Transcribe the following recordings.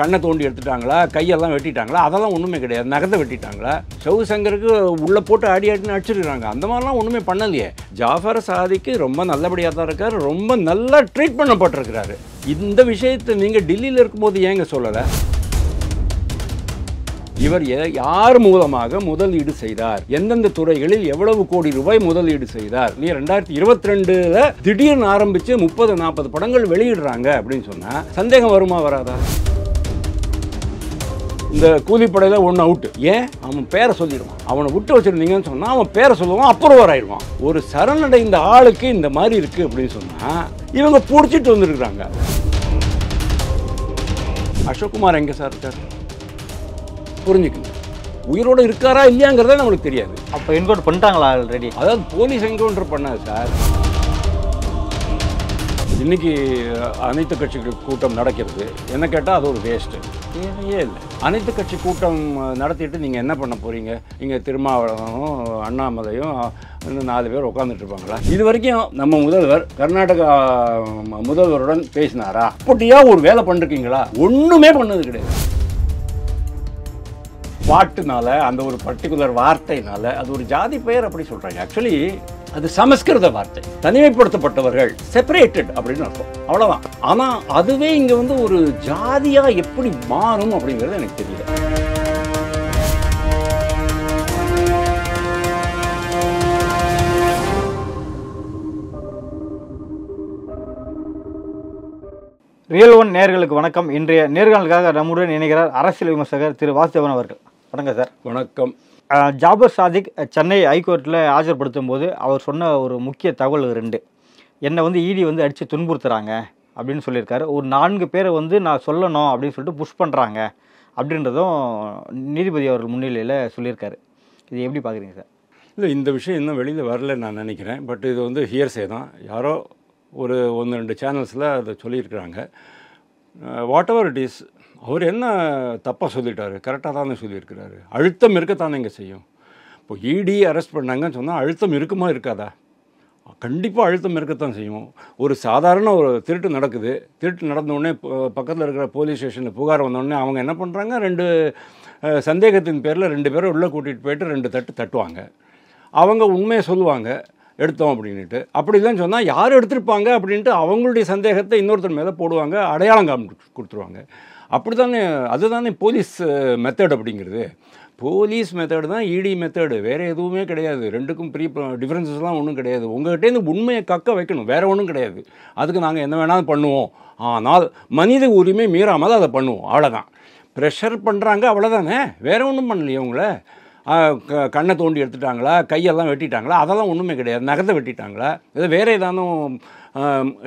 கண்ணை தோண்டி எடுத்துட்டாங்களா கையெல்லாம் வெட்டிட்டாங்களா அதெல்லாம் ஒன்றுமே கிடையாது நகத்தை வெட்டிட்டாங்களா சௌசங்கருக்கு உள்ளே போட்டு ஆடி ஆடினு அடிச்சிருக்கிறாங்க அந்த மாதிரிலாம் ஒன்றுமே பண்ணலையே ஜாஃபர் சாதிக்கு ரொம்ப நல்லபடியாக தான் இருக்கார் ரொம்ப நல்லா ட்ரீட் பண்ணப்பட்டிருக்கிறாரு இந்த விஷயத்தை நீங்கள் டெல்லியில் இருக்கும்போது ஏங்க சொல்லலை இவர் யார் மூலமாக முதலீடு செய்தார் எந்தெந்த துறைகளில் எவ்வளவு கோடி ரூபாய் முதலீடு செய்தார் நீ ரெண்டாயிரத்தி இருபத்தி ரெண்டுல திடீர்னு ஆரம்பிச்சு முப்பது நாற்பது படங்கள் வெளியிடுறாங்க அப்படின்னு சொன்னா சந்தேகம் வருமா வராதா இந்த கூலிப்படையில் ஒன்று அவுட்டு ஏன் அவன் பேரை சொல்லிடுவான் அவனை விட்டு வச்சுருந்தீங்கன்னு சொன்னால் அவன் பேரை சொல்லுவான் அப்புறம் ஆயிடுவான் ஒரு சரணடைந்த ஆளுக்கு இந்த மாதிரி இருக்குது அப்படின்னு சொன்னால் இவங்க பிடிச்சிட்டு வந்துருக்குறாங்க அசோக்குமார் எங்கே சார் இருக்கார் புரிஞ்சுக்கணும் உயிரோடு இருக்காரா இல்லையாங்கிறதே நம்மளுக்கு தெரியாது அப்போ என்கவுண்டர் பண்ணிட்டாங்களா ஆல்ரெடி அதாவது போலீஸ் என்கவுண்டர் பண்ணாது சார் இன்னைக்கு அனைத்து கட்சி கூட்டம் நடக்கிறது என்ன கேட்டால் அது ஒரு வேஸ்ட்டு தேவையே இல்லை அனைத்து கட்சி கூட்டம் நடத்திட்டு நீங்கள் என்ன பண்ண போகிறீங்க இங்கே திருமாவளவனும் அண்ணாமலையும் இன்னும் நாலு பேர் உட்காந்துட்டு இருப்பாங்களா இது வரைக்கும் நம்ம முதல்வர் கர்நாடகா முதல்வருடன் பேசினாரா அப்படியா ஒரு வேலை பண்ணிருக்கீங்களா ஒன்றுமே பண்ணது கிடையாது பாட்டுனால அந்த ஒரு பர்டிகுலர் வார்த்தைனால அது ஒரு ஜாதி பெயர் அப்படி சொல்கிறாங்க ஆக்சுவலி அது சமஸ்கிருத வார்த்தை தனிமைப்படுத்தப்பட்டவர்கள் செப்பரேட்டட் அப்படின்னு அர்த்தம் அவ்வளோதான் ஆனால் அதுவே இங்கே வந்து ஒரு ஜாதியாக எப்படி மாறும் அப்படிங்கிறது எனக்கு தெரியல ரியல் ஒன் நேர்களுக்கு வணக்கம் இன்றைய நேர்களுக்காக நம்முடன் இணைகிறார் அரசியல் விமர்சகர் திரு வாசுதேவன் அவர்கள் வணக்கம் சார் வணக்கம் ஜாபர் சாதிக் சென்னை ஹைகோர்ட்டில் ஆஜர்படுத்தும் போது அவர் சொன்ன ஒரு முக்கிய தகவல் ரெண்டு என்னை வந்து இடி வந்து அடித்து துன்புறுத்துகிறாங்க அப்படின்னு சொல்லியிருக்காரு ஒரு நான்கு பேரை வந்து நான் சொல்லணும் அப்படின்னு சொல்லிட்டு புஷ் பண்ணுறாங்க அப்படின்றதும் நீதிபதி அவர்கள் முன்னிலையில் சொல்லியிருக்காரு இது எப்படி பார்க்குறீங்க சார் இல்லை இந்த விஷயம் இன்னும் வெளியில் வரல நான் நினைக்கிறேன் பட் இது வந்து ஹியர்ஸே தான் யாரோ ஒரு ஒன்று ரெண்டு சேனல்ஸில் அதை சொல்லியிருக்கிறாங்க வாட் எவர் இட் இஸ் அவர் என்ன தப்பாக சொல்லிட்டார் கரெக்டாக தானே சொல்லியிருக்கிறாரு அழுத்தம் இருக்கத்தானே இங்கே செய்யும் இப்போ இடி e அரெஸ்ட் பண்ணாங்கன்னு சொன்னால் அழுத்தம் இருக்குமா இருக்காதா கண்டிப்பாக அழுத்தம் இருக்கத்தான் செய்யும் ஒரு சாதாரண ஒரு திருட்டு நடக்குது திருட்டு நடந்தோடனே பக்கத்தில் இருக்கிற போலீஸ் ஸ்டேஷனில் புகார் வந்தோடனே அவங்க என்ன பண்ணுறாங்க ரெண்டு சந்தேகத்தின் பேரில் ரெண்டு பேரும் உள்ளே கூட்டிகிட்டு போயிட்டு ரெண்டு தட்டு தட்டுவாங்க அவங்க உண்மையை சொல்லுவாங்க எடுத்தோம் அப்படின்ட்டு அப்படி இல்லைன்னு சொன்னால் யார் எடுத்திருப்பாங்க அப்படின்ட்டு அவங்களுடைய சந்தேகத்தை இன்னொருத்தர் மேலே போடுவாங்க அடையாளம் காமி கொடுத்துருவாங்க அப்படி தானே அதுதானே போலீஸ் மெத்தட் அப்படிங்கிறது போலீஸ் மெத்தடு தான் இடி மெத்தடு வேறு எதுவுமே கிடையாது ரெண்டுக்கும் ப்ரீ டிஃப்ரென்சஸ்லாம் ஒன்றும் கிடையாது உங்கள்கிட்டேருந்து உண்மையை கக்க வைக்கணும் வேறு ஒன்றும் கிடையாது அதுக்கு நாங்கள் என்ன வேணாலும் பண்ணுவோம் ஆனால் மனித உரிமை மீறாமல் அதை பண்ணுவோம் அவ்வளோதான் ப்ரெஷர் பண்ணுறாங்க அவ்வளோதானே வேறு ஒன்றும் பண்ணலையே உங்களை கண்ணை தோண்டி எடுத்துட்டாங்களா கையெல்லாம் வெட்டிட்டாங்களா அதெல்லாம் ஒன்றுமே கிடையாது நகத்தை வெட்டிட்டாங்களா இதை வேறு ஏதாவது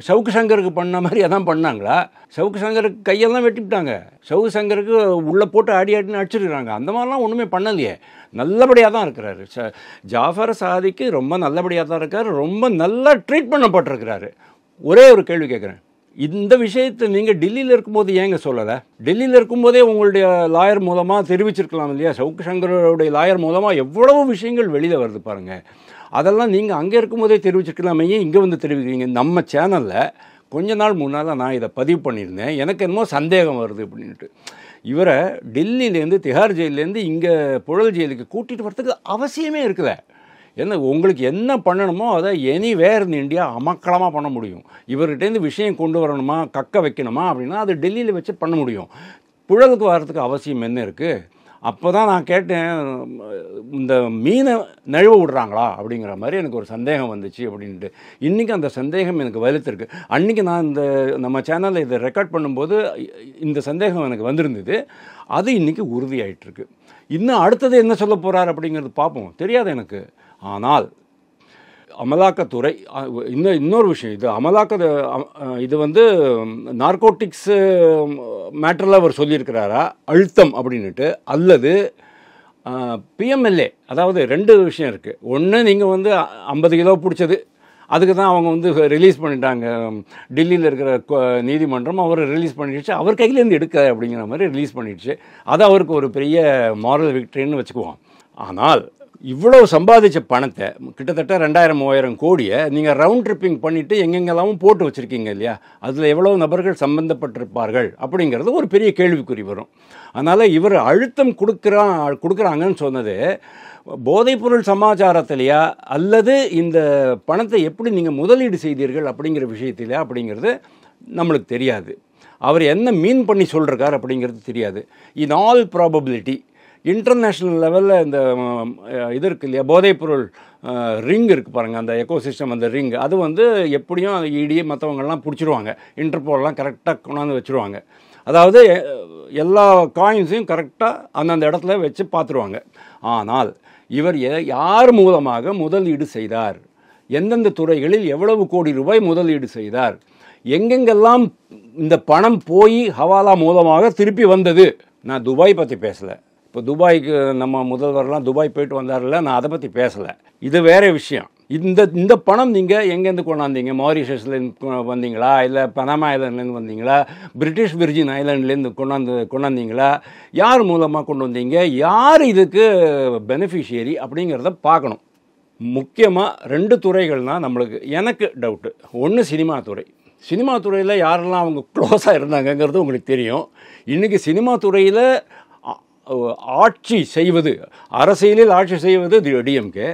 சவுக்கு சங்கருக்கு பண்ண மாதிரி அதான் பண்ணாங்களா சவுக்கு சங்கருக்கு கையெல்லாம் வெட்டிவிட்டாங்க சவுக்கு சங்கருக்கு உள்ளே போட்டு ஆடி ஆடின்னு அடிச்சிருக்கிறாங்க அந்த மாதிரிலாம் ஒன்றுமே பண்ணலையே நல்லபடியாக தான் இருக்கிறாரு ச ஜாஃபர் சாதிக்கு ரொம்ப நல்லபடியாக தான் இருக்கார் ரொம்ப நல்லா ட்ரீட் பண்ணப்பட்டிருக்கிறாரு ஒரே ஒரு கேள்வி கேட்குறேன் இந்த விஷயத்தை நீங்கள் டெல்லியில் இருக்கும்போது ஏங்க சொல்லலை டெல்லியில் இருக்கும்போதே உங்களுடைய லாயர் மூலமாக தெரிவிச்சிருக்கலாம் இல்லையா சவுக்கு சங்கருடைய லாயர் மூலமாக எவ்வளவு விஷயங்கள் வெளியில் வருது பாருங்கள் அதெல்லாம் நீங்கள் அங்கே இருக்கும்போதே தெரிவிச்சிருக்கலாமே இங்கே வந்து தெரிவிக்கிறீங்க நம்ம சேனலில் கொஞ்ச நாள் முன்னால் நான் இதை பதிவு பண்ணியிருந்தேன் எனக்கு என்னமோ சந்தேகம் வருது அப்படின்ட்டு இவரை டெல்லியிலேருந்து திகார் ஜெயிலேருந்து இங்கே புழல் ஜெயிலுக்கு கூட்டிகிட்டு வரத்துக்கு அவசியமே இருக்குல்ல என்ன உங்களுக்கு என்ன பண்ணணுமோ அதை எனி வேர் இன் இந்தியா அமக்கலமாக பண்ண முடியும் இவர்கிட்டேருந்து விஷயம் கொண்டு வரணுமா கக்க வைக்கணுமா அப்படின்னா அது டெல்லியில் வச்சு பண்ண முடியும் புழலுக்கு வரத்துக்கு அவசியம் என்ன இருக்குது அப்போ தான் நான் கேட்டேன் இந்த மீனை நழுவ விடுறாங்களா அப்படிங்கிற மாதிரி எனக்கு ஒரு சந்தேகம் வந்துச்சு அப்படின்ட்டு இன்றைக்கி அந்த சந்தேகம் எனக்கு வலுத்திருக்கு அன்றைக்கி நான் இந்த நம்ம சேனலில் இதை ரெக்கார்ட் பண்ணும்போது இந்த சந்தேகம் எனக்கு வந்திருந்தது அது இன்றைக்கி உறுதியாயிட்டிருக்கு இன்னும் அடுத்தது என்ன சொல்ல போகிறார் அப்படிங்கிறது பார்ப்போம் தெரியாது எனக்கு ஆனால் அமலாக்கத்துறை இன்னும் இன்னொரு விஷயம் இது அமலாக்க இது வந்து நார்கோட்டிக்ஸு மேட்டரில் அவர் சொல்லியிருக்கிறாரா அழுத்தம் அப்படின்னுட்டு அல்லது பிஎம்எல்ஏ அதாவது ரெண்டு விஷயம் இருக்குது ஒன்று நீங்கள் வந்து ஐம்பது கிலோ பிடிச்சது அதுக்கு தான் அவங்க வந்து ரிலீஸ் பண்ணிட்டாங்க டெல்லியில் இருக்கிற நீதிமன்றம் அவர் ரிலீஸ் பண்ணிடுச்சு அவர் கையிலேருந்து எடுக்க அப்படிங்கிற மாதிரி ரிலீஸ் பண்ணிடுச்சு அது அவருக்கு ஒரு பெரிய மாரல் விக்டரின்னு வச்சுக்குவோம் ஆனால் இவ்வளோ சம்பாதிச்ச பணத்தை கிட்டத்தட்ட ரெண்டாயிரம் மூவாயிரம் கோடியை நீங்கள் ரவுண்ட் ட்ரிப்பிங் பண்ணிவிட்டு எங்கெங்கெல்லாமும் போட்டு வச்சுருக்கீங்க இல்லையா அதில் எவ்வளோ நபர்கள் சம்பந்தப்பட்டிருப்பார்கள் அப்படிங்கிறது ஒரு பெரிய கேள்விக்குறி வரும் அதனால் இவர் அழுத்தம் கொடுக்குறான் கொடுக்குறாங்கன்னு சொன்னது போதைப்பொருள் சமாச்சாரத்திலையா அல்லது இந்த பணத்தை எப்படி நீங்கள் முதலீடு செய்தீர்கள் அப்படிங்கிற விஷயத்திலையா அப்படிங்கிறது நம்மளுக்கு தெரியாது அவர் என்ன மீன் பண்ணி சொல்கிறக்கார் அப்படிங்கிறது தெரியாது இன் ஆல் ப்ராபபிலிட்டி இன்டர்நேஷ்னல் லெவலில் இந்த இது இருக்குது இல்லையா போதைப்பொருள் ரிங் இருக்குது பாருங்கள் அந்த எக்கோசிஸ்டம் அந்த ரிங் அது வந்து எப்படியும் அந்த இடி மற்றவங்கள்லாம் பிடிச்சிருவாங்க இன்டர்போல்லாம் கரெக்டாக கொண்டாந்து வச்சுருவாங்க அதாவது எல்லா காயின்ஸையும் கரெக்டாக அந்தந்த இடத்துல வச்சு பார்த்துருவாங்க ஆனால் இவர் யார் மூலமாக முதலீடு செய்தார் எந்தெந்த துறைகளில் எவ்வளவு கோடி ரூபாய் முதலீடு செய்தார் எங்கெங்கெல்லாம் இந்த பணம் போய் ஹவாலா மூலமாக திருப்பி வந்தது நான் துபாய் பற்றி பேசலை இப்போ துபாய்க்கு நம்ம முதல்வர்லாம் துபாய் போயிட்டு வந்தார்ல நான் அதை பற்றி பேசலை இது வேறு விஷயம் இந்த இந்த பணம் நீங்கள் எங்கேருந்து கொண்டாந்தீங்க மாரிஷஸ்லேருந்து வந்தீங்களா இல்லை பனாமா ஐலாண்ட்லேருந்து வந்தீங்களா பிரிட்டிஷ் விர்ஜின் ஐலாண்ட்லேருந்து கொண்டாந்து கொண்டாந்தீங்களா யார் மூலமாக கொண்டு வந்தீங்க யார் இதுக்கு பெனிஃபிஷியரி அப்படிங்கிறத பார்க்கணும் முக்கியமாக ரெண்டு துறைகள்னால் நம்மளுக்கு எனக்கு டவுட்டு ஒன்று சினிமா துறை சினிமா துறையில் யாரெல்லாம் அவங்க க்ளோஸாக இருந்தாங்கங்கிறது உங்களுக்கு தெரியும் இன்றைக்கி சினிமா துறையில் ஆட்சி செய்வது அரசியலில் ஆட்சி செய்வது டிஎம்கே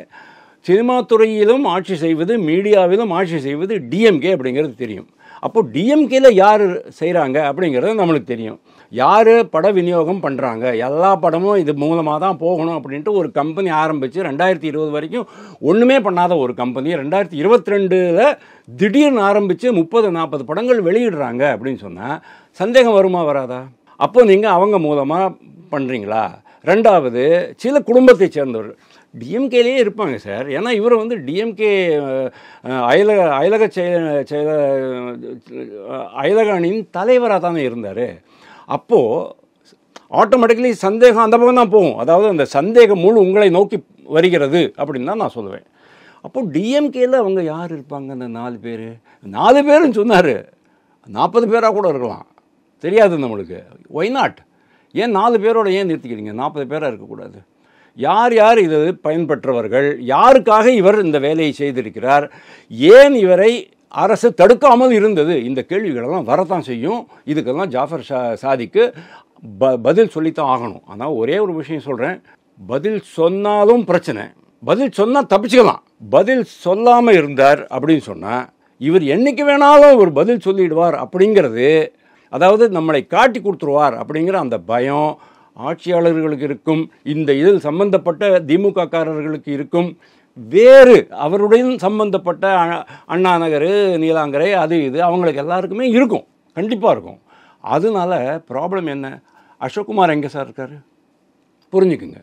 சினிமா துறையிலும் ஆட்சி செய்வது மீடியாவிலும் ஆட்சி செய்வது டிஎம்கே அப்படிங்கிறது தெரியும் அப்போது டிஎம்கேல யார் செய்கிறாங்க அப்படிங்கிறது நம்மளுக்கு தெரியும் யார் பட விநியோகம் பண்ணுறாங்க எல்லா படமும் இது மூலமாக தான் போகணும் அப்படின்ட்டு ஒரு கம்பெனி ஆரம்பித்து ரெண்டாயிரத்தி இருபது வரைக்கும் ஒன்றுமே பண்ணாத ஒரு கம்பெனி ரெண்டாயிரத்தி இருபத்தி ரெண்டில் திடீர்னு ஆரம்பித்து முப்பது நாற்பது படங்கள் வெளியிடுறாங்க அப்படின்னு சொன்னால் சந்தேகம் வருமா வராதா அப்போது நீங்கள் அவங்க மூலமாக பண்ணுறீங்களா ரெண்டாவது சில குடும்பத்தை சேர்ந்தவர் டிஎம்கேலேயே இருப்பாங்க சார் ஏன்னா இவர் வந்து டிஎம்கே அயலக அயலக செயல செயல அயலக அணியின் தலைவராக தானே இருந்தார் அப்போது ஆட்டோமேட்டிக்கலி சந்தேகம் அந்த பக்கம் தான் போகும் அதாவது அந்த சந்தேகம் முழு உங்களை நோக்கி வருகிறது அப்படின்னு தான் நான் சொல்லுவேன் அப்போது டிஎம்கேயில் அவங்க யார் இருப்பாங்க அந்த நாலு பேர் நாலு பேருன்னு சொன்னார் நாற்பது பேராக கூட இருக்கலாம் தெரியாது நம்மளுக்கு ஒய் நாட் ஏன் நாலு பேரோட ஏன் நிறுத்திக்கிறீங்க நாற்பது பேராக இருக்கக்கூடாது யார் யார் இது பயன்பெற்றவர்கள் யாருக்காக இவர் இந்த வேலையை செய்திருக்கிறார் ஏன் இவரை அரசு தடுக்காமல் இருந்தது இந்த கேள்விகளெல்லாம் வரத்தான் செய்யும் இதுக்கெல்லாம் ஜாஃபர் ஷா சாதிக்கு ப பதில் சொல்லித்தான் ஆகணும் ஆனால் ஒரே ஒரு விஷயம் சொல்கிறேன் பதில் சொன்னாலும் பிரச்சனை பதில் சொன்னால் தப்பிச்சுக்கலாம் பதில் சொல்லாமல் இருந்தார் அப்படின்னு சொன்னால் இவர் என்றைக்கு வேணாலும் ஒரு பதில் சொல்லிடுவார் அப்படிங்கிறது அதாவது நம்மளை காட்டி கொடுத்துருவார் அப்படிங்கிற அந்த பயம் ஆட்சியாளர்களுக்கு இருக்கும் இந்த இதில் சம்பந்தப்பட்ட திமுககாரர்களுக்கு இருக்கும் வேறு அவருடன் சம்பந்தப்பட்ட அண்ணா நகர் நீலாங்கரை அது இது அவங்களுக்கு எல்லாருக்குமே இருக்கும் கண்டிப்பாக இருக்கும் அதனால ப்ராப்ளம் என்ன அசோக்குமார் எங்கே சார் இருக்கார் புரிஞ்சுக்குங்க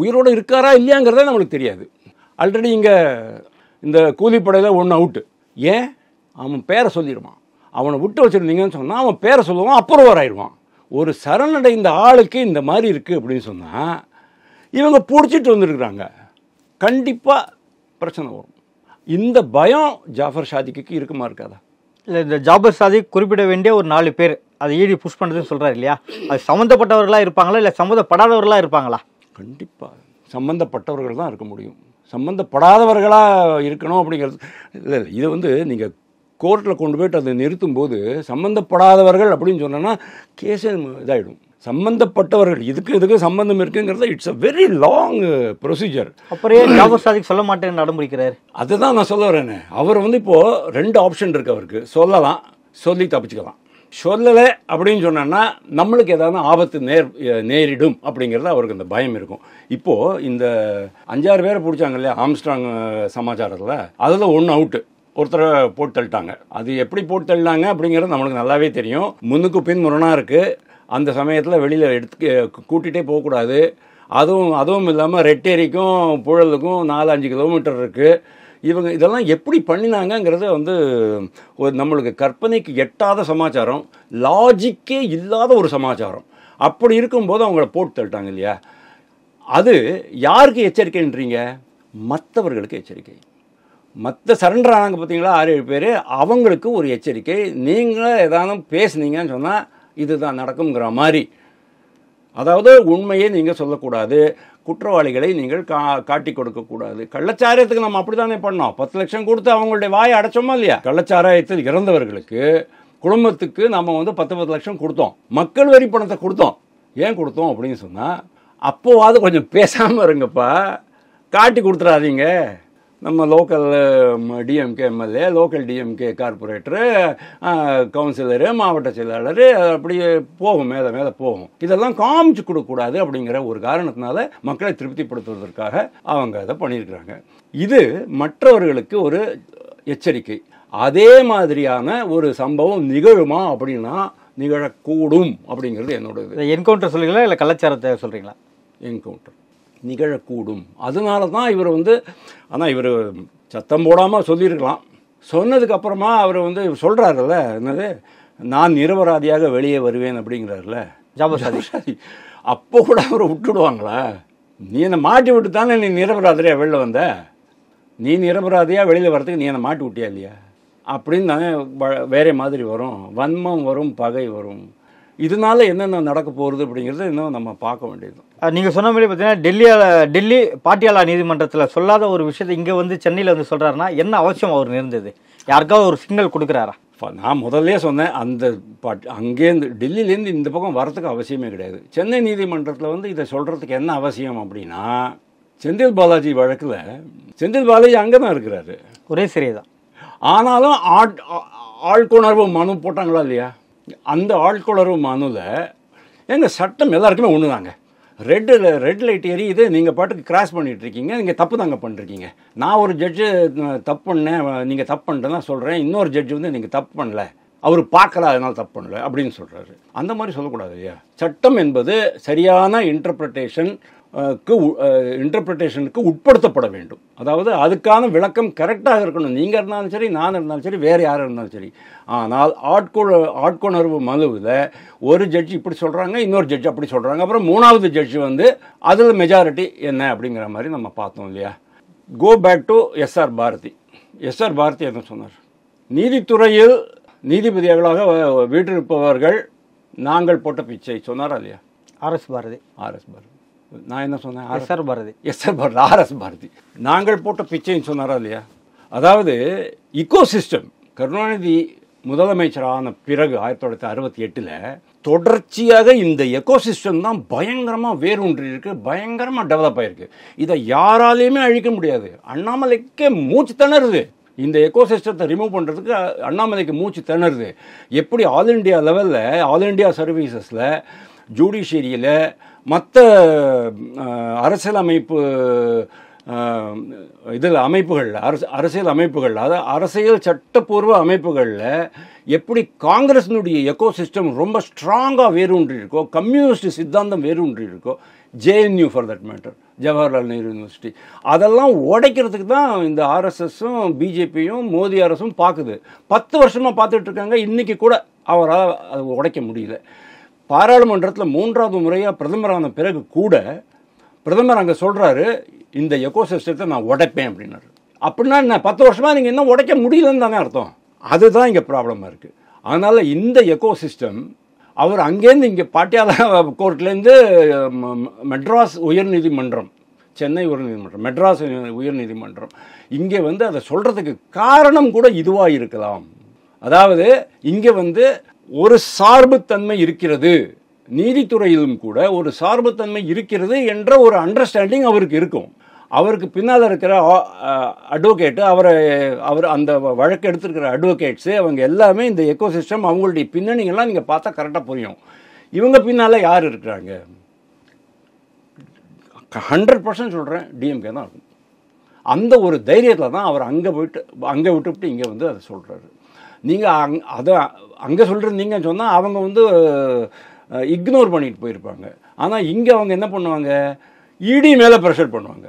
உயிரோடு இருக்காரா இல்லையாங்கிறதே நம்மளுக்கு தெரியாது ஆல்ரெடி இங்கே இந்த கூலிப்படையில் ஒன்று அவுட்டு ஏன் அவன் பேரை சொல்லிடுவான் அவனை விட்டு வச்சுருந்தீங்கன்னு சொன்னால் அவன் பேரை சொல்லுவான் அப்புறவர் ஆயிடுவான் ஒரு சரணடைந்த ஆளுக்கு இந்த மாதிரி இருக்குது அப்படின்னு சொன்னால் இவங்க பிடிச்சிட்டு வந்துருக்குறாங்க கண்டிப்பாக பிரச்சனை வரும் இந்த பயம் ஜாஃபர் ஷாதிக்கு இருக்குமா இருக்காதா இல்லை இந்த ஜாஃபர் ஷாதி குறிப்பிட வேண்டிய ஒரு நாலு பேர் அதை ஈடி புஷ் பண்ணுறதுன்னு சொல்கிறார் இல்லையா அது சம்மந்தப்பட்டவர்களாக இருப்பாங்களா இல்லை சம்மந்தப்படாதவர்களாக இருப்பாங்களா கண்டிப்பாக சம்மந்தப்பட்டவர்கள் தான் இருக்க முடியும் சம்மந்தப்படாதவர்களாக இருக்கணும் அப்படிங்கிறது இல்லை இல்லை இதை வந்து நீங்கள் கோர்ட்டில் கொண்டு போயிட்டு அதை நிறுத்தும் போது சம்மந்தப்படாதவர்கள் அப்படின்னு சொன்னால் கேஸே இதாகிடும் சம்பந்தப்பட்டவர்கள் இதுக்கு இதுக்கு சம்பந்தம் இருக்குங்கிறத it's a very long procedure அப்புறம் ஜாபர் சாதிக் சொல்ல மாட்டேன் நடைமுறைக்கிறார் அதுதான் நான் சொல்ல வரேனே அவர் வந்து இப்போது ரெண்டு ஆப்ஷன் இருக்குது அவருக்கு சொல்லலாம் சொல்லி தப்பிச்சுக்கலாம் சொல்லலை அப்படின்னு சொன்னோன்னா நம்மளுக்கு ஏதாவது ஆபத்து நேர் நேரிடும் அப்படிங்கிறது அவருக்கு அந்த பயம் இருக்கும் இப்போது இந்த அஞ்சாறு பேரை பிடிச்சாங்க இல்லையா ஆம்ஸ்ட்ராங் சமாச்சாரத்தில் அதில் ஒன்று அவுட்டு ஒருத்தரை போட்டு தள்ளிட்டாங்க அது எப்படி போட்டு தள்ளினாங்க அப்படிங்கிறது நம்மளுக்கு நல்லாவே தெரியும் முன்னுக்கு பின் முரணாக இருக்குது அந்த சமயத்தில் வெளியில் எடுத்து கூட்டிகிட்டே போகக்கூடாது அதுவும் அதுவும் இல்லாமல் ரெட்டேரிக்கும் புழலுக்கும் நாலு அஞ்சு கிலோமீட்டர் இருக்குது இவங்க இதெல்லாம் எப்படி பண்ணினாங்கங்கிறத வந்து ஒரு நம்மளுக்கு கற்பனைக்கு எட்டாத சமாச்சாரம் லாஜிக்கே இல்லாத ஒரு சமாச்சாரம் அப்படி இருக்கும்போது அவங்கள போட்டு தள்ளிட்டாங்க இல்லையா அது யாருக்கு எச்சரிக்கைன்றீங்க மற்றவர்களுக்கு எச்சரிக்கை மற்ற சரண்டர் ஆனாங்க பார்த்தீங்களா ஆறு ஏழு பேர் அவங்களுக்கு ஒரு எச்சரிக்கை நீங்களும் ஏதாவது பேசுனீங்கன்னு சொன்னால் இதுதான் நடக்குங்கிற மாதிரி அதாவது உண்மையை நீங்கள் சொல்லக்கூடாது குற்றவாளிகளை நீங்கள் கா காட்டி கொடுக்கக்கூடாது கள்ளச்சாரியத்துக்கு நம்ம அப்படி தானே பண்ணோம் பத்து லட்சம் கொடுத்து அவங்களுடைய வாயை அடைச்சோமா இல்லையா கள்ளச்சாராயத்தில் இறந்தவர்களுக்கு குடும்பத்துக்கு நம்ம வந்து பத்து பத்து லட்சம் கொடுத்தோம் மக்கள் வரி பணத்தை கொடுத்தோம் ஏன் கொடுத்தோம் அப்படின்னு சொன்னால் அப்போவாது கொஞ்சம் பேசாமல் இருங்கப்பா காட்டி கொடுத்துடாதீங்க நம்ம local DMK MLA local DMK corporator councillor மாவட்ட செயலாளர் அப்படியே போகும் மேலே மேலே போகும் இதெல்லாம் காமிச்சு கொடுக்கக்கூடாது அப்படிங்கிற ஒரு காரணத்தினால மக்களை திருப்திப்படுத்துவதற்காக அவங்க அதை பண்ணியிருக்கிறாங்க இது மற்றவர்களுக்கு ஒரு எச்சரிக்கை அதே மாதிரியான ஒரு சம்பவம் நிகழுமா அப்படின்னா நிகழக்கூடும் அப்படிங்கிறது என்னோட என்கவுண்டர் சொல்கிறீங்களா இல்லை கலாச்சாரத்தை சொல்கிறீங்களா என்கவுண்டர் நிகழக்கூடும் அதனால தான் இவர் வந்து ஆனால் இவர் சத்தம் போடாமல் சொல்லியிருக்கலாம் சொன்னதுக்கு அப்புறமா அவர் வந்து சொல்கிறாருல்ல என்னது நான் நிரபராதியாக வெளியே வருவேன் அப்படிங்கிறாருல ஜாபசாதி அப்போ கூட அவரை விட்டுடுவாங்களா நீ என்னை மாட்டி விட்டு தானே நீ நிரபராதிரியாக வெளில வந்த நீ நிரபராதியாக வெளியில் வரதுக்கு நீ என்னை மாட்டி விட்டியா இல்லையா அப்படின்னு தானே வேறே மாதிரி வரும் வன்மம் வரும் பகை வரும் இதனால என்னென்ன நடக்க போகிறது அப்படிங்கிறத இன்னும் நம்ம பார்க்க வேண்டியது நீங்கள் சொன்ன மாதிரி பார்த்தீங்கன்னா டெல்லியில் டெல்லி பாட்டியாலா நீதிமன்றத்தில் சொல்லாத ஒரு விஷயத்தை இங்கே வந்து சென்னையில் வந்து சொல்கிறாருன்னா என்ன அவசியம் அவர் இருந்தது யாருக்காவது ஒரு சிக்னல் கொடுக்குறாரா நான் முதல்ல சொன்னேன் அந்த பாட் அங்கேருந்து டெல்லியிலேருந்து இந்த பக்கம் வரத்துக்கு அவசியமே கிடையாது சென்னை நீதிமன்றத்தில் வந்து இதை சொல்கிறதுக்கு என்ன அவசியம் அப்படின்னா செந்தில் பாலாஜி வழக்கில் செந்தில் பாலாஜி அங்கே தான் இருக்கிறாரு ஒரே சிறை தான் ஆனாலும் ஆழ்குணர்வு மனு போட்டாங்களா இல்லையா அந்த ஆட்குளறு மனுவில் எங்கள் சட்டம் எல்லாருக்குமே ஒன்று தாங்க ரெட்டில் ரெட் லைட் எரியுது நீங்கள் பாட்டுக்கு கிராஸ் பண்ணிகிட்ருக்கீங்க நீங்கள் தப்பு தாங்க பண்ணிருக்கீங்க நான் ஒரு ஜட்ஜு தப்பு பண்ணேன் நீங்கள் தப்பு தான் சொல்கிறேன் இன்னொரு ஜட்ஜு வந்து நீங்கள் தப்பு பண்ணல அவர் பார்க்கல அதனால் தப்பு பண்ணல அப்படின்னு சொல்கிறாரு அந்த மாதிரி சொல்லக்கூடாது இல்லையா சட்டம் என்பது சரியான இன்டர்பிரட்டேஷன் இன்டர்பிரிட்டேஷனுக்கு உட்படுத்தப்பட வேண்டும் அதாவது அதுக்கான விளக்கம் கரெக்டாக இருக்கணும் நீங்கள் இருந்தாலும் சரி நான் இருந்தாலும் சரி வேறு யார் இருந்தாலும் சரி ஆனால் ஆட்கொண ஆட்கொணர்வு மனுவில் ஒரு ஜட்ஜி இப்படி சொல்கிறாங்க இன்னொரு ஜட்ஜி அப்படி சொல்கிறாங்க அப்புறம் மூணாவது ஜட்ஜி வந்து அதில் மெஜாரிட்டி என்ன அப்படிங்கிற மாதிரி நம்ம பார்த்தோம் இல்லையா go back to SR Bharathi SR Bharathi என்ன சொன்னார் நீதித்துறையில் நீதிபதியாக வீட்டிருப்பவர்கள் நாங்கள் போட்ட பிச்சை சொன்னாரா இல்லையா RS Bharathi R S Bharathi நான் என்ன சொன்னேன் SR Bharathi SR Bharathi RS Bharathi நாங்கள் போட்ட பிச்சைன்னு சொன்னாரா இல்லையா அதாவது இக்கோ சிஸ்டம் கருணாநிதி முதலமைச்சரான பிறகு ஆயிரத்தி தொள்ளாயிரத்தி அறுபத்தி எட்டில் தொடர்ச்சியாக இந்த எக்கோசிஸ்டம் தான் பயங்கரமாக வேரூன்றி இருக்கு பயங்கரமாக டெவலப் ஆகிருக்கு இதை யாராலையுமே அழிக்க முடியாது அண்ணாமலைக்கே மூச்சு திணறுது இந்த எக்கோசிஸ்டத்தை ரிமூவ் பண்ணுறதுக்கு அண்ணாமலைக்கு மூச்சு திணறுது எப்படி ஆல் இண்டியா லெவலில் ஆல் இண்டியா சர்வீசஸில் ஜூடிஷியரியில் மற்ற அரசியலமைப்பு இதில் அமைப்புகளில் அரசு அரசியல் அமைப்புகள் அதாவது அரசியல் சட்டப்பூர்வ அமைப்புகளில் எப்படி காங்கிரஸினுடைய எக்கோ சிஸ்டம் ரொம்ப ஸ்ட்ராங்காக வேரூன்றி இருக்கோ கம்யூனிஸ்ட் சித்தாந்தம் வேரூன்றி இருக்கோ JNU for that matter Jawaharlal Nehru university அதெல்லாம் உடைக்கிறதுக்கு தான் இந்த ஆர்எஸ்எஸும் பிஜேபியும் மோடி அரசும் பார்க்குது பத்து வருஷமாக பார்த்துட்டு இருக்காங்க இன்றைக்கி கூட அவரால் அதை உடைக்க முடியல பாராளுமன்றத்தில் மூன்றாவது முறையாக பிரதமரான பிறகு கூட பிரதமர் அங்கே சொல்கிறாரு இந்த எக்கோ சிஸ்டத்தை நான் உடைப்பேன் அப்படின்னாரு அப்படின்னா என்ன பத்து வருஷமாக நீங்கள் இன்னும் உடைக்க முடியலன்னு தானே அர்த்தம் அதுதான் இங்கே ப்ராப்ளமாக இருக்குது அதனால் இந்த எக்கோ சிஸ்டம் அவர் அங்கேருந்து இங்கே பாட்டியாலா கோர்ட்லேருந்து மெட்ராஸ் உயர்நீதிமன்றம் சென்னை உயர்நீதிமன்றம் மெட்ராஸ் உயர்நீதிமன்றம் இங்கே வந்து அதை சொல்கிறதுக்கு காரணம் கூட இதுவாக இருக்கலாம் அதாவது இங்கே வந்து ஒரு சார்புத்தன்மை இருக்கிறது நீதித்துறையிலும் கூட ஒரு சார்புத்தன்மை இருக்கிறது என்ற ஒரு அண்டர்ஸ்டாண்டிங் அவருக்கு இருக்கும் அவருக்கு பின்னால் இருக்கிற அட்வொகேட்டு அவரை அவர் அந்த வழக்கு எடுத்திருக்கிற அட்வொகேட்ஸு அவங்க எல்லாமே இந்த எக்கோ சிஸ்டம் அவங்களுடைய பின்னணிகள்லாம் நீங்கள் பார்த்தா கரெக்டாக புரியும் இவங்க பின்னால் யார் இருக்கிறாங்க ஹண்ட்ரட் பர்சன்ட் சொல்கிறேன் டிஎம்கே தான் இருக்கும் அந்த ஒரு தைரியத்தில் தான் அவர் அங்கே போயிட்டு அங்கே விட்டுவிட்டு இங்கே வந்து அதை சொல்கிறாரு நீங்கள் அங் அதை அங்கே சொல்கிறீங்கன்னு சொன்னால் அவங்க வந்து இக்னோர் பண்ணிட்டு போயிருப்பாங்க ஆனால் இங்கே அவங்க என்ன பண்ணுவாங்க இடி மேலே ப்ரெஷர் பண்ணுவாங்க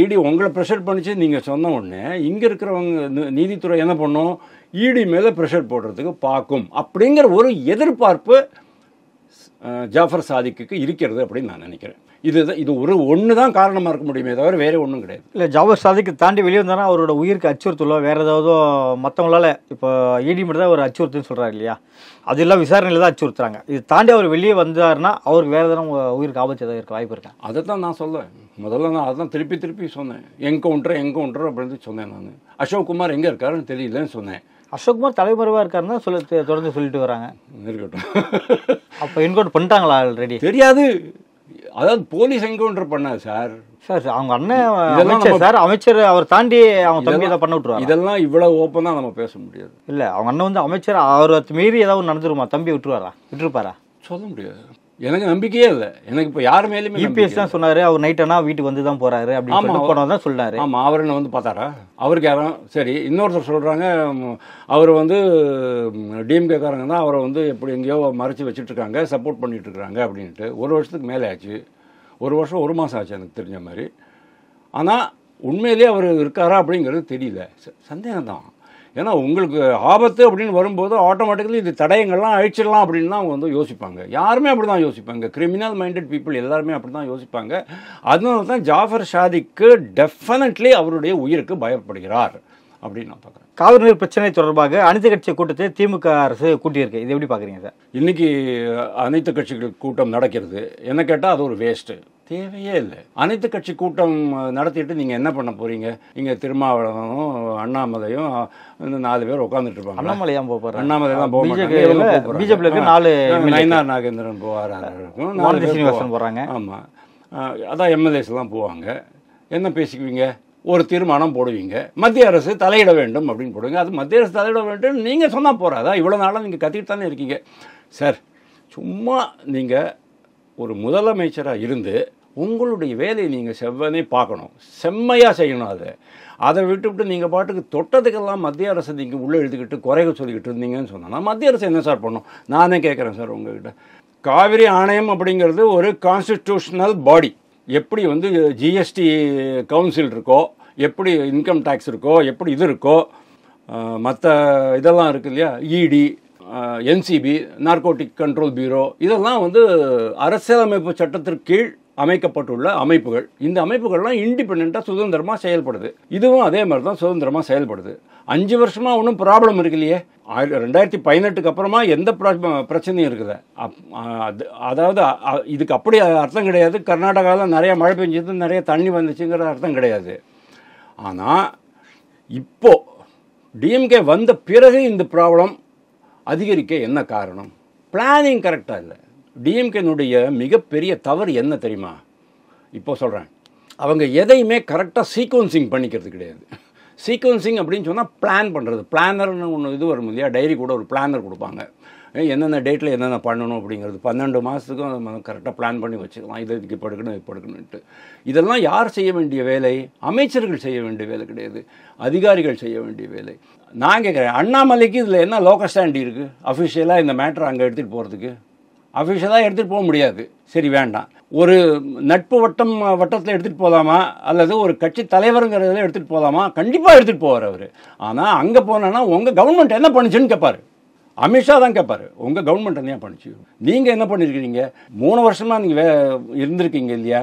இடி உங்களை ப்ரெஷர் பண்ணிச்சு நீங்கள் சொன்ன உடனே இங்கே இருக்கிறவங்க நீதித்துறை என்ன பண்ணும் இடி மேலே ப்ரெஷர் போடுறதுக்கு பார்க்கும் அப்படிங்கிற ஒரு எதிர்பார்ப்பு ஜாஃபர் சாதிக்கு இருக்கிறது அப்படின்னு நான் நினைக்கிறேன் இது இது ஒரு ஒன்று தான் காரணமாக இருக்க முடியுமே தவிர வேறு ஒன்றும் கிடையாது இல்லை ஜாஃபர் சாதிக்கு தாண்டி வெளியே வந்தானா அவரோட உயிருக்கு அச்சுறுத்தலோ வேறு ஏதாவது மற்றவங்களால இப்போ ஈடி மட்டும் தான் ஒரு அச்சுறுத்துன்னு சொல்கிறாரு இல்லையா அது எல்லாம் விசாரணையில் தான் அச்சுறுத்துறாங்க இது தாண்டி அவர் வெளியே வந்தார்னா அவருக்கு வேறு எதாவது உயிருக்கு ஆபத்து ஏதாவது இருக்க வாய்ப்பு இருக்கா அதை தான் நான் சொல்லுவேன் முதல்ல நான் அதான் திருப்பி திருப்பி சொன்னேன் எங்கே என்கவுண்டர் அப்படின்னு சொன்னேன் நான் அசோக் குமார் எங்கே இருக்காருன்னு தெரியலன்னு சொன்னேன் அசோக்குமார் தலைமறைவாக இருக்காருன்னு தான் சொல்ல தொடர்ந்து சொல்லிட்டு வராங்க இருக்கட்டும் அப்போ என்கவுண்டர் பண்ணிட்டாங்களா ஆல்ரெடி தெரியாது அதாவது போலீஸ் என்கவுண்டர் பண்ணாது சார் சார் அவங்க அண்ணன் சார் அமைச்சர் அவர் தாண்டி அவங்க தம்பி ஏதாவது பண்ண விட்டுருவா இதெல்லாம் இவ்வளோ தான் நம்ம பேச முடியாது இல்லை அவங்க அண்ணன் வந்து அமைச்சர் அவர் மீறி ஏதாவது நடந்துருமா தம்பி விட்டுருவாரா விட்டுருப்பாரா சொல்ல முடியாது எனக்கு நம்பிக்கையே இல்லை எனக்கு இப்போ யார் மேலேயுமே யூபிஎஸ் e தான் சொன்னார் அவர் நைட் ஆனால் வீட்டுக்கு வந்து தான் போகிறாரு அப்படின்னு போனவர் தான் சொன்னார் ஆமாம் அவர் என்ன வந்து பார்த்தாரா அவருக்கு யாரும் சரி இன்னொருத்தர் சொல்கிறாங்க அவர் வந்து டிஎம்கேக்காரங்க தான் அவரை வந்து எப்படி எங்கேயோ மறைச்சி வச்சுட்ருக்காங்க சப்போர்ட் பண்ணிகிட்ருக்காங்க அப்படின்ட்டு ஒரு வருஷத்துக்கு மேலே ஆச்சு ஒரு வருஷம் ஒரு மாதம் ஆச்சு எனக்கு தெரிஞ்ச மாதிரி ஆனால் உண்மையிலேயே அவர் இருக்காரா அப்படிங்கிறது தெரியல சந்தேகம் தான் ஏன்னா உங்களுக்கு ஆபத்து அப்படின்னு வரும்போது ஆட்டோமேட்டிக்கலி இது தடயங்கள்லாம் அழிச்சிடலாம் அப்படின்னு தான் அவங்க வந்து யோசிப்பாங்க யாருமே அப்படி தான் யோசிப்பாங்க கிரிமினல் மைண்டட் பீப்புள் எல்லாருமே அப்படி தான் யோசிப்பாங்க அதனால தான் ஜாஃபர் ஷாதிக்கு டெஃபினட்லி அவருடைய உயிருக்கு பயப்படுகிறார் அப்படின்னு நான் பார்க்குறேன் காவிரி நீர் பிரச்சனை தொடர்பாக அனைத்து கட்சி கூட்டத்தை திமுக அரசு கூட்டியிருக்கு இது எப்படி பார்க்குறீங்க சார் இன்றைக்கி அனைத்து கட்சிகள் கூட்டம் நடக்கிறது என்ன கேட்டால் அது ஒரு வேஸ்ட்டு தேவையே இல்லை அனைத்து கட்சி கூட்டம் நடத்திட்டு நீங்கள் என்ன பண்ண போறீங்க இங்கே திருமாவளவனும் அண்ணாமலையும் இந்த நாலு பேர் உட்காந்துட்டு இருப்பாங்க அண்ணாமலையா தான் அண்ணாமலை தான் பிஜேபி நாலு நயனார் நாகேந்திரன் போவார் சீனிவாசன் போகிறாங்க ஆமாம் அதான் எம்எல்ஏஸ்லாம் போவாங்க என்ன பேசிக்குவீங்க ஒரு தீர்மானம் போடுவீங்க மத்திய அரசு தலையிட வேண்டும் அப்படின்னு போடுவீங்க அது மத்திய அரசு தலையிட வேண்டும் நீங்கள் சொன்னால் போகிறாதா இவ்வளோ நாளாக நீங்கள் கத்திட்டு தானே இருக்கீங்க சார் சும்மா நீங்கள் ஒரு முதலமைச்சராக இருந்து உங்களுடைய வேலையை நீங்கள் செவ்வனே பார்க்கணும் செம்மையாக செய்யணும் அதை அதை விட்டுவிட்டு நீங்கள் பாட்டுக்கு தொட்டதுக்கெல்லாம் மத்திய அரசு நீங்கள் உள்ளே எழுதிக்கிட்டு குறைகள் சொல்லிக்கிட்டு இருந்தீங்கன்னு சொன்னால் மத்திய அரசு என்ன சார் பண்ணும் நானே கேட்குறேன் சார் உங்ககிட்ட காவிரி ஆணையம் அப்படிங்கிறது ஒரு கான்ஸ்டிடியூஷனல் பாடி எப்படி வந்து ஜிஎஸ்டி கவுன்சில் இருக்கோ எப்படி இன்கம் டேக்ஸ் இருக்கோ எப்படி இது இருக்கோ மற்ற இதெல்லாம் இருக்கு இல்லையா இடி என்சிபி நார்கோட்டிக் கண்ட்ரோல் பியூரோ இதெல்லாம் வந்து அரசியலமைப்பு சட்டத்திற்கு கீழ் அமைக்கப்பட்டுள்ள அமைப்புகள் இந்த அமைப்புகள்லாம் இண்டிபெண்ட்டாக சுதந்திரமாக செயல்படுது இதுவும் அதே மாதிரி தான் சுதந்திரமாக செயல்படுது அஞ்சு வருஷமாக ஒன்றும் ப்ராப்ளம் இருக்கு இல்லையே ரெண்டாயிரத்தி பதினெட்டுக்கு அப்புறமா எந்த பிரச்சனையும் இருக்குது அதாவது இதுக்கு அப்படி அர்த்தம் கிடையாது கர்நாடகாவில் நிறைய மழை பெஞ்சது நிறைய தண்ணி வந்துச்சுங்கிற அர்த்தம் கிடையாது ஆனால் இப்போது டிஎம்கே வந்த பிறகு இந்த ப்ராப்ளம் அதிகரிக்க என்ன காரணம் பிளானிங் கரெக்டாக இல்லை டிஎம்கேனுடைய மிகப்பெரிய தவறு என்ன தெரியுமா இப்போ சொல்கிறேன் அவங்க எதையுமே கரெக்டாக சீக்வன்சிங் பண்ணிக்கிறது கிடையாது சீக்வன்சிங் அப்படின்னு சொன்னால் பிளான் பண்ணுறது பிளானர்னு ஒன்று இது வரும் இல்லையா டைரி கூட ஒரு பிளானர் கொடுப்பாங்க என்னென்ன டேட்டில் என்னென்ன பண்ணணும் அப்படிங்கிறது பன்னெண்டு மாதத்துக்கும் நம்ம கரெக்டாக பிளான் பண்ணி வச்சுக்கலாம் இது இதுக்கு இப்போ எடுக்கணும் இப்போ எடுக்கணுன்ட்டு இதெல்லாம் யார் செய்ய வேண்டிய வேலை அமைச்சர்கள் செய்ய வேண்டிய வேலை கிடையாது அதிகாரிகள் செய்ய வேண்டிய வேலை நான் கேட்குறேன் அண்ணாமலைக்கு இதில் என்ன லோக்கல் ஸ்டாண்டி இருக்குது அஃபிஷியலாக இந்த மேட்ரு அங்கே எடுத்துகிட்டு போகிறதுக்கு அஃபிஷியலாக எடுத்துகிட்டு போக முடியாது சரி வேண்டாம் ஒரு நட்பு வட்டம் வட்டத்தில் எடுத்துகிட்டு போகலாமா அல்லது ஒரு கட்சி தலைவருங்கிறதுல எடுத்துகிட்டு போகலாமா கண்டிப்பாக எடுத்துகிட்டு போவார் அவர் ஆனால் அங்கே போனேன்னா உங்கள் கவர்மெண்ட் என்ன பண்ணுச்சுன்னு கேட்பார் அமித்ஷா தான் கேட்பார் உங்கள் கவர்மெண்ட் என்ன பண்ணுச்சு நீங்கள் என்ன பண்ணியிருக்கிறீங்க மூணு வருஷமாக நீங்கள் வே இருந்திருக்கீங்க இல்லையா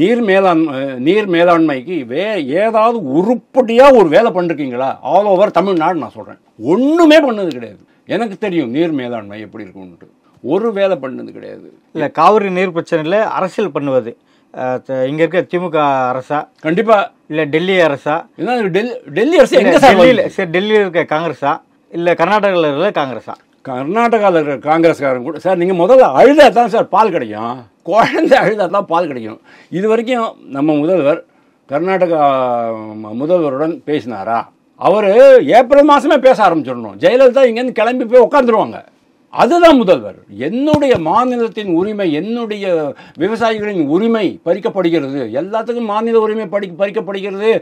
நீர் மேலாண்மை நீர் மேலாண்மைக்கு வே ஏதாவது உருப்படியாக ஒரு வேலை பண்ணிருக்கீங்களா ஆல் ஓவர் தமிழ்நாடு நான் சொல்கிறேன் ஒன்றுமே பண்ணது கிடையாது எனக்கு தெரியும் நீர் மேலாண்மை எப்படி இருக்கும்ன்ட்டு ஒரு வேலை பண்ணது கிடையாது இல்லை காவிரி நீர் பிரச்சனையில அரசியல் பண்ணுவது இங்கே இருக்க திமுக அரசா கண்டிப்பாக இல்லை டெல்லி அரசா டெல்லி டெல்லி அரசு எங்கே டெல்லியில் சரி டெல்லியில் இருக்க காங்கிரஸா இல்லை கர்நாடகாவில் இருக்கிற காங்கிரஸா கர்நாடகாவில் இருக்கிற காங்கிரஸ்காரங்க கூட சார் நீங்கள் முதல்ல அழுதா தான் சார் பால் கிடைக்கும் குழந்தை அழுதா தான் பால் கிடைக்கும் இது வரைக்கும் நம்ம முதல்வர் கர்நாடகா முதல்வருடன் பேசினாரா அவர் ஏப்ரல் மாதமே பேச ஆரம்பிச்சிடணும் ஜெயலலிதா இங்கேருந்து கிளம்பி போய் உட்காந்துருவாங்க அதுதான் முதல்வர் என்னுடைய மாநிலத்தின் உரிமை என்னுடைய விவசாயிகளின் உரிமை பறிக்கப்படுகிறது எல்லாத்துக்கும் மாநில உரிமை படி பறிக்கப்படுகிறது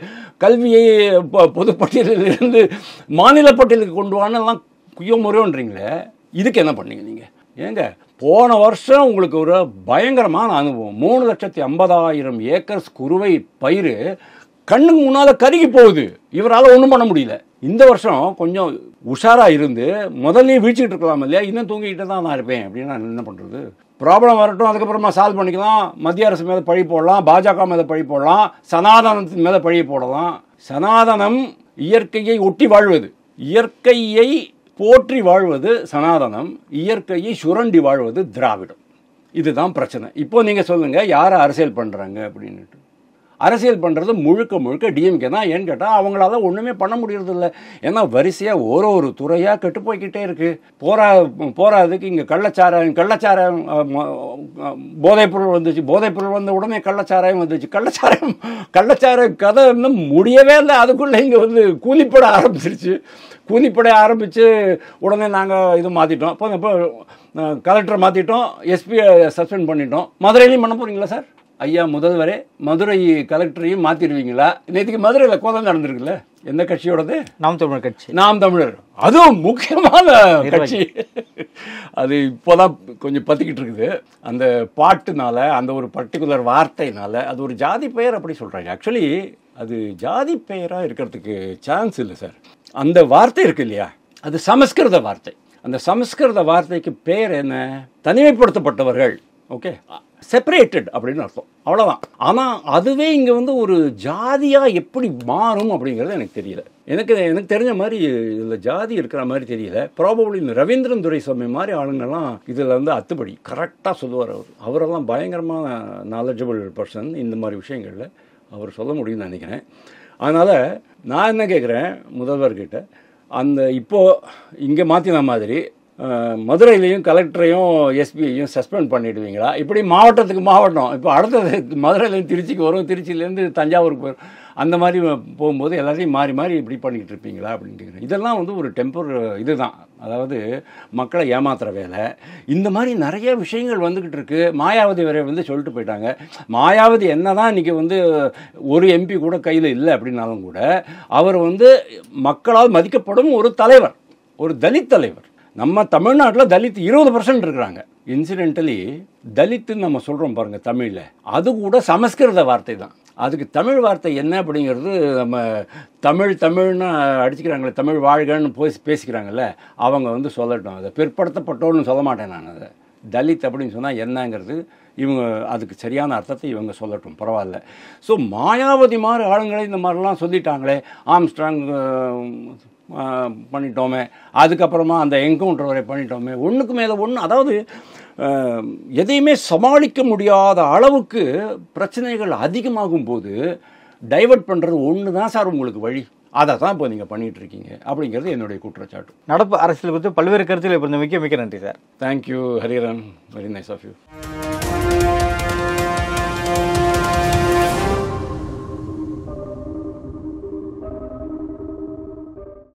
கல்வியை பொதுப்பட்டியலிருந்து மாநில பட்டியலுக்கு கொண்டு வானெல்லாம் குய்யமுறைன்றீங்களே இதுக்கு என்ன பண்ணீங்க நீங்கள் ஏங்க போன வருஷம் உங்களுக்கு ஒரு பயங்கரமான அனுபவம் மூணு லட்சத்தி ஐம்பதாயிரம் ஏக்கர்ஸ் குருவை பயிர் கண்ணுக்கு முன்னால் கருகி போகுது இவரால் ஒன்றும் பண்ண முடியல இந்த வருஷம் கொஞ்சம் உஷாராக இருந்து முதல்லயே வீழ்ச்சிட்டு இருக்கலாம் இல்லையா இன்னும் தூங்கிக்கிட்டு தான் நான் இருப்பேன் அப்படின்னு நான் என்ன பண்ணுறது ப்ராப்ளம் வரட்டும் அதுக்கப்புறமா சால்வ் பண்ணிக்கலாம் மத்திய அரசு மேலே பழி போடலாம் பாஜக மேலே பழி போடலாம் சனாதனத்தின் மேலே பழி போடலாம் சனாதனம் இயற்கையை ஒட்டி வாழ்வது இயற்கையை போற்றி வாழ்வது சனாதனம் இயற்கையை சுரண்டி வாழ்வது திராவிடம் இதுதான் பிரச்சனை இப்போ நீங்கள் சொல்லுங்கள் யாரை அரசியல் பண்ணுறாங்க அப்படின்ட்டு அரசியல் பண்ணுறது முழுக்க முழுக்க டிஎம்கே தான் ஏன்னு கேட்டால் அவங்களால ஒன்றுமே பண்ண இல்லை ஏன்னா வரிசையாக ஒரு ஒரு துறையாக கெட்டு போய்கிட்டே இருக்குது போரா போராதுக்கு இங்கே கள்ளச்சாராயம் கள்ளச்சாராயம் போதைப்பொருள் வந்துச்சு போதைப்பொருள் வந்த உடனே கள்ளச்சாராயம் வந்துச்சு கள்ளச்சாராயம் கள்ளச்சாராயம் கதை இன்னும் முடியவே இல்லை அதுக்குள்ளே இங்கே வந்து கூலிப்பட ஆரம்பிச்சிருச்சு கூலிப்பட ஆரம்பித்து உடனே நாங்கள் இது மாற்றிட்டோம் இப்போ இப்போ கலெக்டரை மாற்றிட்டோம் எஸ்பியை சஸ்பெண்ட் பண்ணிட்டோம் மதுரையிலையும் பண்ண போகிறீங்களா சார் ஐயா முதல்வரே மதுரை கலெக்டரையும் மாற்றிடுவீங்களா நேற்றுக்கு மதுரையில் கோதம் நடந்திருக்குல்ல எந்த கட்சியோடது நாம் தமிழர் கட்சி நாம் தமிழர் அதுவும் முக்கியமான கட்சி அது இப்போதான் கொஞ்சம் பற்றிக்கிட்டு இருக்குது அந்த பாட்டுனால அந்த ஒரு பர்டிகுலர் வார்த்தைனால அது ஒரு ஜாதி பெயர் அப்படி சொல்கிறாங்க ஆக்சுவலி அது ஜாதி பெயராக இருக்கிறதுக்கு சான்ஸ் இல்லை சார் அந்த வார்த்தை இருக்கு இல்லையா அது சமஸ்கிருத வார்த்தை அந்த சமஸ்கிருத வார்த்தைக்கு பேர் என்ன தனிமைப்படுத்தப்பட்டவர்கள் ஓகே செப்பரேட்டட் அப்படின்னு அர்த்தம் அவ்வளோதான் ஆனால் அதுவே இங்கே வந்து ஒரு ஜாதியாக எப்படி மாறும் அப்படிங்கிறது எனக்கு தெரியல எனக்கு எனக்கு தெரிஞ்ச மாதிரி இதில் ஜாதி இருக்கிற மாதிரி தெரியல ப்ராபபிளி இந்த ரவீந்திரன் துரைசாமி மாதிரி ஆளுங்கெல்லாம் இதில் வந்து அத்துப்படி கரெக்டாக சொல்லுவார் அவர் அவரெல்லாம் பயங்கரமான நாலஜபிள் பர்சன் இந்த மாதிரி விஷயங்களில் அவர் சொல்ல முடியும்னு நினைக்கிறேன் அதனால் நான் என்ன கேட்குறேன் முதல்வர்கிட்ட அந்த இப்போது இங்கே மாற்றின மாதிரி மதுரையிலையும் கலெக்டரையும் எஸ்பியையும் சஸ்பெண்ட் பண்ணிடுவீங்களா இப்படி மாவட்டத்துக்கு மாவட்டம் இப்போ அடுத்தது மதுரையிலேருந்து திருச்சிக்கு வரும் திருச்சியிலேருந்து தஞ்சாவூருக்கு வரும் அந்த மாதிரி போகும்போது எல்லாத்தையும் மாறி மாறி இப்படி பண்ணிக்கிட்டு இருப்பீங்களா அப்படின்னு கேட்குறேன் இதெல்லாம் வந்து ஒரு டெம்பர் இதுதான் அதாவது மக்களை ஏமாத்துகிற வேலை இந்த மாதிரி நிறைய விஷயங்கள் வந்துக்கிட்டு இருக்குது மாயாவதி வரை வந்து சொல்லிட்டு போயிட்டாங்க மாயாவதி என்ன தான் இன்றைக்கி வந்து ஒரு எம்பி கூட கையில் இல்லை அப்படின்னாலும் கூட அவர் வந்து மக்களால் மதிக்கப்படும் ஒரு தலைவர் ஒரு தலித் தலைவர் நம்ம தமிழ்நாட்டில் தலித் இருபது பர்சன்ட் இருக்கிறாங்க இன்சிடென்டலி தலித்துன்னு நம்ம சொல்கிறோம் பாருங்கள் தமிழில் அது கூட சமஸ்கிருத வார்த்தை தான் அதுக்கு தமிழ் வார்த்தை என்ன அப்படிங்கிறது நம்ம தமிழ் தமிழ்னு அடிச்சுக்கிறாங்களே தமிழ் வாழ்கன்னு போய் பேசிக்கிறாங்கல்ல அவங்க வந்து சொல்லட்டும் அதை பிற்படுத்தப்பட்டோன்னு சொல்ல மாட்டேன் நான் அதை தலித் அப்படின்னு சொன்னால் என்னங்கிறது இவங்க அதுக்கு சரியான அர்த்தத்தை இவங்க சொல்லட்டும் பரவாயில்ல ஸோ மாயாவதி மாதிரி ஆளுங்களே இந்த மாதிரிலாம் சொல்லிட்டாங்களே ஆம்ஸ்ட்ராங் பண்ணிட்டோமே அதுக்கப்புறமா அந்த என்கவுண்டர் வரை பண்ணிட்டோமே ஒன்றுக்கு மேலே ஒன்று அதாவது எதையுமே சமாளிக்க முடியாத அளவுக்கு பிரச்சனைகள் அதிகமாகும் போது டைவெர்ட் பண்ணுறது ஒன்று தான் சார் உங்களுக்கு வழி அதை தான் இப்போ நீங்கள் பண்ணிகிட்ருக்கீங்க இருக்கீங்க அப்படிங்கிறது என்னுடைய குற்றச்சாட்டு நடப்பு அரசியல் குறித்து பல்வேறு கருத்துக்களை இப்போ மிக்க மிக்க நன்றி சார் தேங்க்யூ ஹரிரன் வெரி நைஸ் ஆஃப் யூ